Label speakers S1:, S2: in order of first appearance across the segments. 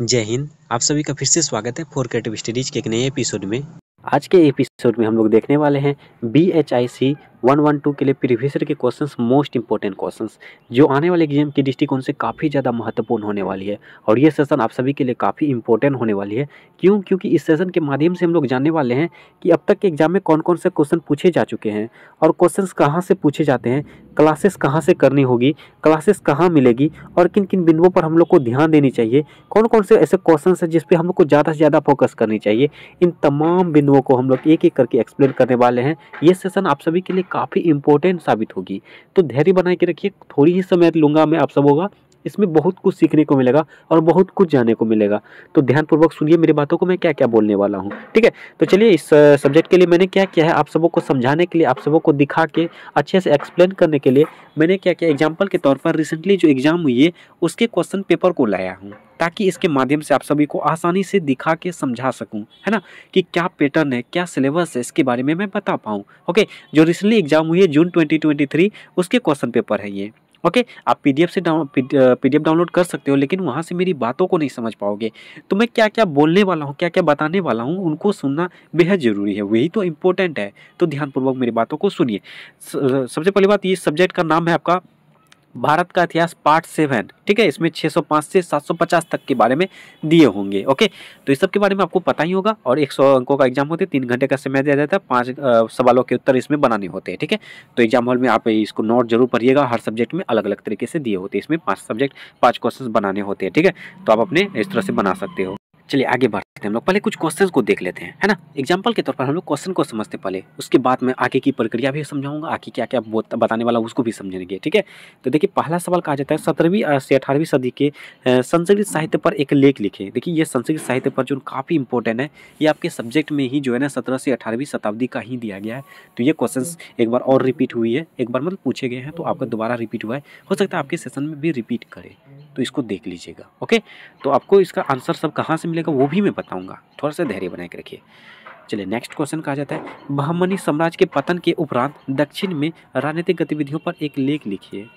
S1: जय हिंद आप सभी का फिर से स्वागत है फोर क्रिएटिव स्टडीज के एक नए एपिसोड में आज के एपिसोड में हम लोग देखने वाले हैं B H I C one one two के लिए प्रीवियसर के क्वेश्चंस मोस्ट इंपॉर्टेंट क्वेश्चंस जो आने वाले एग्जाम के दृष्टिकोण से काफ़ी ज़्यादा महत्वपूर्ण होने वाली है और ये सेशन आप सभी के लिए काफ़ी इंपॉर्टेंट होने वाली है क्यों क्योंकि इस सेशन के माध्यम से हम लोग जानने वाले हैं कि अब तक के एग्जाम में कौन कौन से क्वेश्चन पूछे जा चुके हैं और क्वेश्चन कहाँ से पूछे जाते हैं क्लासेस कहाँ से करनी होगी क्लासेस कहाँ मिलेगी और किन किन बिंदुओं पर हम लोग को ध्यान देनी चाहिए कौन कौन से ऐसे क्वेश्चन हैं जिसपे हम लोग को ज़्यादा से ज़्यादा फोकस करनी चाहिए इन तमाम बिंदुओं को हम लोग एक एक करके एक्सप्लेन करने वाले हैं ये सेशन आप सभी के लिए काफ़ी इंपॉर्टेंट साबित होगी तो धैर्य बना के रखिए थोड़ी ही समय लूँगा मैं आप सब होगा इसमें बहुत कुछ सीखने को मिलेगा और बहुत कुछ जानने को मिलेगा तो ध्यानपूर्वक सुनिए मेरी बातों को मैं क्या क्या बोलने वाला हूँ ठीक है तो चलिए इस सब्जेक्ट के लिए मैंने क्या किया है आप सबों को समझाने के लिए आप सबों को दिखा के अच्छे से एक्सप्लेन करने के लिए मैंने क्या किया एग्जाम्पल के तौर पर रिसेंटली जो एग्ज़ाम हुई है उसके क्वेश्चन पेपर को लाया हूँ ताकि इसके माध्यम से आप सभी को आसानी से दिखा के समझा सकूं है ना कि क्या पैटर्न है क्या सिलेबस है इसके बारे में मैं बता पाऊँ ओके जो रिसेंटली एग्जाम हुई है जून 2023 उसके क्वेश्चन पेपर है ये ओके आप पीडीएफ से डाउन पीडीएफ डाउनलोड कर सकते हो लेकिन वहाँ से मेरी बातों को नहीं समझ पाओगे तो मैं क्या क्या बोलने वाला हूँ क्या क्या बताने वाला हूँ उनको सुनना बेहद ज़रूरी है वही तो इम्पोर्टेंट है तो ध्यानपूर्वक मेरी बातों को सुनिए सबसे पहली बात ये सब्जेक्ट का नाम है आपका भारत का इतिहास पार्ट सेवन ठीक है इसमें 605 से 750 तक के बारे में दिए होंगे ओके तो इस सब के बारे में आपको पता ही होगा और 100 अंकों का एग्जाम होते तीन घंटे का समय दिया जाता है पाँच सवालों के उत्तर इसमें बनाने होते हैं ठीक है तो एग्जाम हॉल में आप इसको नोट जरूर पढ़िएगा हर सब्जेक्ट में अलग अलग तरीके से दिए होते हैं इसमें पाँच सब्जेक्ट पाँच क्वेश्चन बनाने होते हैं ठीक है तो आप अपने इस तरह से बना सकते हो चलिए आगे बढ़ते हैं हम लोग पहले कुछ क्वेश्चन को देख लेते हैं है ना एग्जाम्पल के तौर पर हम लोग क्वेश्चन को समझते पहले उसके बाद में आगे की प्रक्रिया भी समझाऊंगा आगे क्या क्या बताने वाला उसको भी समझेंगे ठीक है तो देखिए पहला सवाल कहा जाता है सत्रहवीं से अठारहवीं सदी के संस्कृत साहित्य पर एक लेख लिखे देखिए ये संस्कृत साहित्य पर जो काफ़ी इंपॉर्टेंट है ये आपके सब्जेक्ट में ही जो है ना सत्रह से अठारहवीं शताब्दी का ही दिया गया है तो ये क्वेश्चन हम्म। एक बार और रिपीट हुई है एक बार मतलब पूछे गए हैं तो आपका दोबारा रिपीट हुआ है हो सकता है आपके सेशन में भी रिपीट करें तो इसको देख लीजिएगा ओके तो आपको इसका आंसर सब कहाँ से मिलेगा वो भी मैं बताऊँगा थोड़ा सा धैर्य बना के रखिए चलिए नेक्स्ट क्वेश्चन कहा जाता है बहमनी साम्राज्य के पतन के उपरांत दक्षिण में राजनीतिक गतिविधियों पर एक लेख लिखिए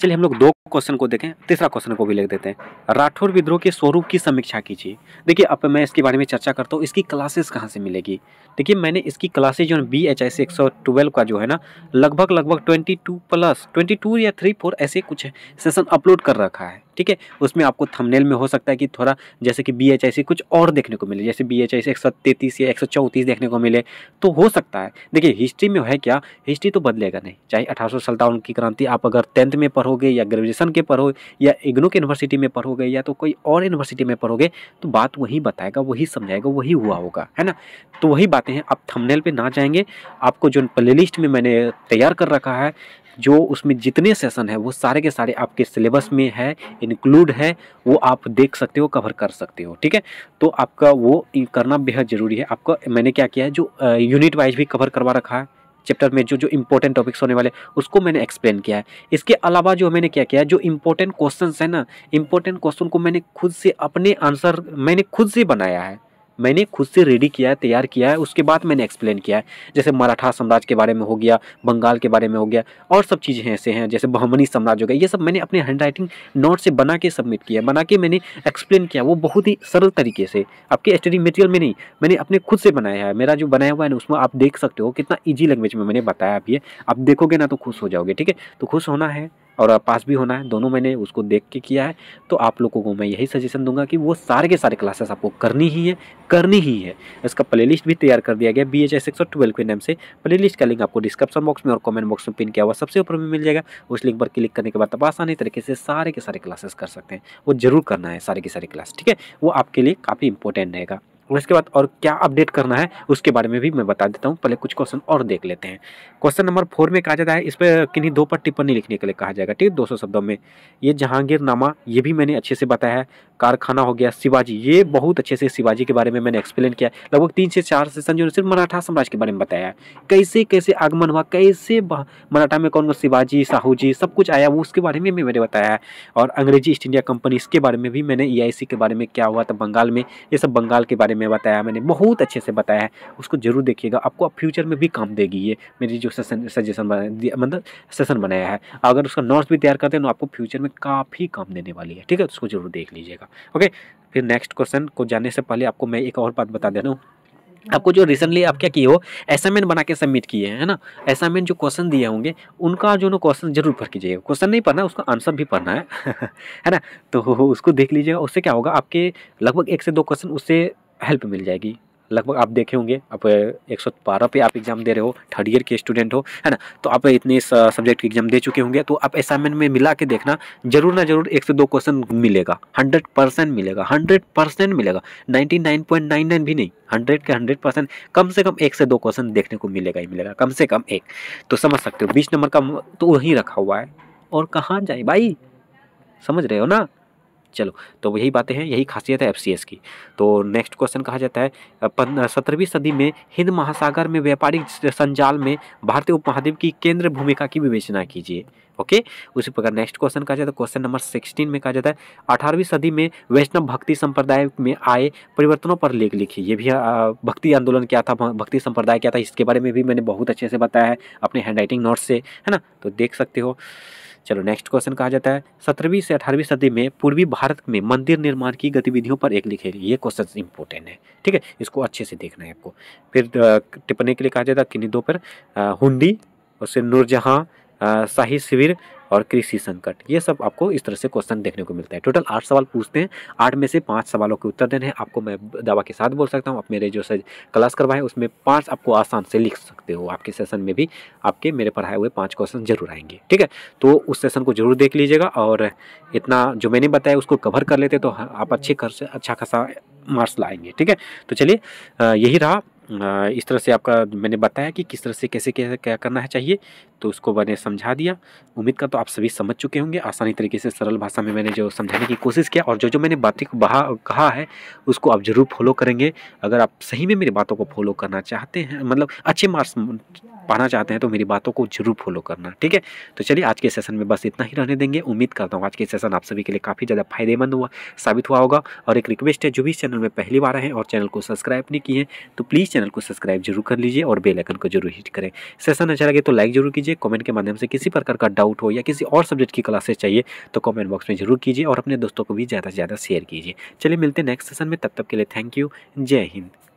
S1: चलिए हम लोग दो क्वेश्चन को देखें तीसरा क्वेश्चन को भी लिख देते हैं राठौर विद्रोह के स्वरूप की समीक्षा कीजिए देखिए अब मैं इसके बारे में चर्चा करता हूँ इसकी क्लासेस कहाँ से मिलेगी देखिए मैंने इसकी क्लासेज जो बी एच आई से एक सौ ट्वेल्व का जो है ना लगभग लगभग twenty two plus twenty two या थ्री फोर ऐसे कुछ सेशन अपलोड कर रखा है ठीक है उसमें आपको थंबनेल में हो सकता है कि थोड़ा जैसे कि बी एच आई से कुछ और देखने को मिले जैसे बी एच आई से एक सौ तैतीस या एक सौ चौंतीस देखने को मिले तो हो सकता है देखिए हिस्ट्री में है क्या हिस्ट्री तो बदलेगा नहीं चाहे अठारह सौ की क्रांति आप अगर टेंथ में पढ़ पढ़ोगे या ग्रेजुएशन के पढ़ो या इग्नू के यूनिवर्सिटी में पढ़ोगे या तो कोई और यूनिवर्सिटी में पढ़ोगे तो बात वही बताएगा वही समझाएगा वही हुआ होगा है ना तो वही बातें हैं आप थमनेल पर ना जाएंगे आपको जो प्ले लिस्ट में मैंने तैयार कर रखा है जो उसमें जितने सेशन है वो सारे के सारे आपके सिलेबस में है इंक्लूड है वो आप देख सकते हो कवर कर सकते हो ठीक है तो आपका वो करना बेहद ज़रूरी है आपका मैंने क्या किया है जो यूनिट वाइज भी कवर करवा रखा है चैप्टर में जो जो इंपॉर्टेंट टॉपिक्स होने वाले उसको मैंने एक्सप्लेन किया है इसके अलावा जो मैंने क्या किया जो इंपॉर्टेंट क्वेश्चन है ना इंपॉर्टेंट क्वेश्चन को मैंने खुद से अपने आंसर मैंने खुद से बनाया है मैंने खुद से रेडी किया है तैयार किया है उसके बाद मैंने एक्सप्लेन किया है जैसे मराठा साम्राज्य के बारे में हो गया बंगाल के बारे में हो गया और सब चीज़ें ऐसे हैं जैसे बहमनी साम्राज्य हो गया ये सब मैंने अपने हैंड राइटिंग नोट से बना के सबमिट किया बना के मैंने एक्सप्लेन किया वो बहुत ही सरल तरीके से आपके स्टडी मटेरियल में नहीं मैंने अपने खुद से बनाया है मेरा जो बनाया हुआ है ना उसमें आप देख सकते हो कितना ईजी लैंग्वेज में मैंने बताया आप ये आप देखोगे ना तो खुश हो जाओगे ठीक है तो खुश होना है और पास भी होना है दोनों मैंने उसको देख के किया है तो आप लोगों को मैं यही सजेशन दूंगा कि वो सारे के सारे क्लासेस आपको करनी ही है करनी ही है इसका प्लेलिस्ट भी तैयार कर दिया गया बी एच एस के नाम से प्लेलिस्ट का लिंक आपको डिस्क्रिप्शन बॉक्स में और कमेंट बॉक्स में पिन किया हुआ सबसे ऊपर में मिल जाएगा उस लिंक पर क्लिक करने के बाद आप आसानी तरीके से सारे के सारे क्लासेस कर सकते हैं वो जरूर करना है सारे के सारे क्लास ठीक है वो आपके लिए काफ़ी इंपॉर्टेंट रहेगा उसके बाद और क्या अपडेट करना है उसके बारे में भी मैं बता देता हूँ पहले कुछ क्वेश्चन और देख लेते हैं क्वेश्चन नंबर फोर में कहा जाता है इस पर किन्हीं दो पर टिप्पणी लिखने के लिए कहा जाएगा ठीक है दो शब्दों में ये जहांगीर नामा ये भी मैंने अच्छे से बताया है कारखाना हो गया शिवाजी ये बहुत अच्छे से शिवाजी के बारे में मैंने एक्सप्लेन किया लगभग तीन से चार सेशन जो सिर्फ मराठा साम्राज्य के बारे में बताया है कैसे कैसे आगमन हुआ कैसे मराठा में कौन कौन शिवाजी साहू जी सब कुछ आया वो उसके बारे में भी मैंने बताया है और अंग्रेजी ईस्ट इंडिया कंपनी इसके बारे में भी मैंने ई e के बारे में क्या हुआ था बंगाल में ये सब बंगाल के बारे में में बताया मैंने बहुत अच्छे से बताया है उसको ज़रूर देखिएगा आपको फ्यूचर में भी काम देगी ये मेरी जो सेशन सजेशन मतलब सेशन बनाया है अगर उसका नोट्स भी तैयार करते हैं तो आपको फ्यूचर में काफ़ी काम देने वाली है ठीक है तो उसको ज़रूर देख लीजिएगा ओके फिर नेक्स्ट क्वेश्चन को जानने से पहले आपको मैं एक और बात बता दे रहा हूँ आपको जो रिसेंटली आप क्या किए हो असाइनमेंट बना के सबमिट किए हैं है ना असाइनमेंट जो क्वेश्चन दिए होंगे उनका जो ना क्वेश्चन जरूर पढ़ कीजिएगा क्वेश्चन नहीं पढ़ना उसका आंसर भी पढ़ना है है ना तो उसको देख लीजिएगा उससे क्या होगा आपके लगभग एक से दो क्वेश्चन उससे हेल्प मिल जाएगी लगभग आप देखे होंगे आप 112 पे आप एग्ज़ाम दे रहे हो थर्ड ईयर के स्टूडेंट हो है ना तो आप इतने सब्जेक्ट के एग्ज़ाम दे चुके होंगे तो आप असाइनमेंट में मिला के देखना जरूर ना जरूर एक से दो क्वेश्चन मिलेगा हंड्रेड परसेंट मिलेगा हंड्रेड परसेंट मिलेगा ninety nine point nine nine भी नहीं हंड्रेड के हंड्रेड परसेंट कम से कम एक से दो क्वेश्चन देखने को मिलेगा ही मिलेगा कम से कम एक तो समझ सकते हो बीस नंबर का तो वहीं रखा हुआ है और कहाँ जाए भाई समझ रहे हो ना चलो तो यही बातें हैं यही खासियत है एफ की तो नेक्स्ट क्वेश्चन कहा जाता है सत्रहवीं सदी में हिंद महासागर में व्यापारिक संजाल में भारतीय उपमहाद्वीप की केंद्र भूमिका की विवेचना कीजिए ओके उसी प्रकार नेक्स्ट क्वेश्चन कहा जाता है क्वेश्चन नंबर सिक्सटीन में कहा जाता है अठारहवीं सदी में वैष्णव भक्ति संप्रदाय में आए परिवर्तनों पर लेख लिखी ये भी भक्ति आंदोलन क्या था भक्ति संप्रदाय क्या था इसके बारे में भी मैंने बहुत अच्छे से बताया है अपने हैंड नोट्स से है ना तो देख सकते हो चलो नेक्स्ट क्वेश्चन कहा जाता है सत्रहवीं से अठारहवीं सदी में पूर्वी भारत में मंदिर निर्माण की गतिविधियों पर एक लिखे ये क्वेश्चन इंपॉर्टेंट है ठीक है इसको अच्छे से देखना है आपको फिर टिप्पणी के लिए कहा जाता है किन्नी दो पर और उससे नूरजहाँ शाही शिविर और कृषि संकट ये सब आपको इस तरह से क्वेश्चन देखने को मिलता है टोटल आठ सवाल पूछते हैं आठ में से पाँच सवालों के उत्तर देने हैं आपको मैं दावा के साथ बोल सकता हूँ आप मेरे जो से क्लास करवाए उसमें पाँच आपको आसान से लिख सकते हो आपके सेशन में भी आपके मेरे पढ़ाए हुए पाँच क्वेश्चन जरूर आएंगे ठीक है तो उस सेशन को जरूर देख लीजिएगा और इतना जो मैंने बताया उसको कवर कर लेते तो आप अच्छे खर्च अच्छा खासा मार्क्स लाएंगे ठीक है तो चलिए यही रहा इस तरह से आपका मैंने बताया कि किस तरह से कैसे कैसे क्या करना है चाहिए तो उसको मैंने समझा दिया उम्मीद का तो आप सभी समझ चुके होंगे आसानी तरीके से सरल भाषा में मैंने जो समझाने की कोशिश किया और जो जो मैंने बातें बहा कहा है उसको आप ज़रूर फॉलो करेंगे अगर आप सही में मेरी बातों को फॉलो करना चाहते हैं मतलब अच्छे मार्क्स पाना चाहते हैं तो मेरी बातों को जरूर फॉलो करना ठीक है तो चलिए आज के सेशन में बस इतना ही रहने देंगे उम्मीद करता हूँ आज के सेशन आप सभी के लिए काफ़ी ज़्यादा फायदेमंद हुआ साबित हुआ होगा और एक रिक्वेस्ट है जो भी चैनल में पहली बार आए और चैनल को सब्सक्राइब नहीं किए तो प्लीज़ चैनल को सब्सक्राइब जरूर कर लीजिए और बेलाइकन को जरूर हिट करें सेशन अच्छा लगे तो लाइक जरूर कीजिए कॉमेंट के माध्यम से किसी प्रकार का डाउट हो या किसी और सब्जेक्ट की क्लासेस चाहिए तो कॉमेंट बॉक्स में जरूर कीजिए और अपने दोस्तों को भी ज़्यादा से ज़्यादा शेयर कीजिए चलिए मिलते हैं नेक्स्ट सेशन में तब तक के लिए थैंक यू जय हिंद